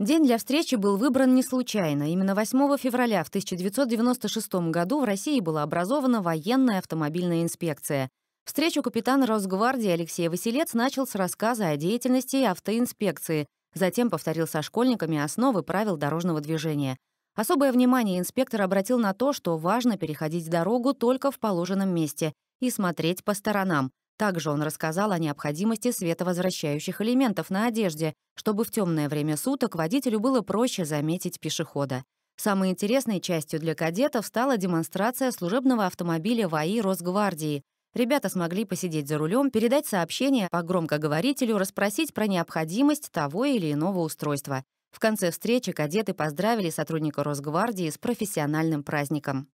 День для встречи был выбран не случайно. Именно 8 февраля в 1996 году в России была образована военная автомобильная инспекция. Встречу капитана Росгвардии Алексей Василец начал с рассказа о деятельности автоинспекции, затем повторил со школьниками основы правил дорожного движения. Особое внимание инспектор обратил на то, что важно переходить дорогу только в положенном месте и смотреть по сторонам, также он рассказал о необходимости световозвращающих элементов на одежде, чтобы в темное время суток водителю было проще заметить пешехода. Самой интересной частью для кадетов стала демонстрация служебного автомобиля ВАИ Росгвардии. Ребята смогли посидеть за рулем, передать сообщение по громкоговорителю, расспросить про необходимость того или иного устройства. В конце встречи кадеты поздравили сотрудника Росгвардии с профессиональным праздником.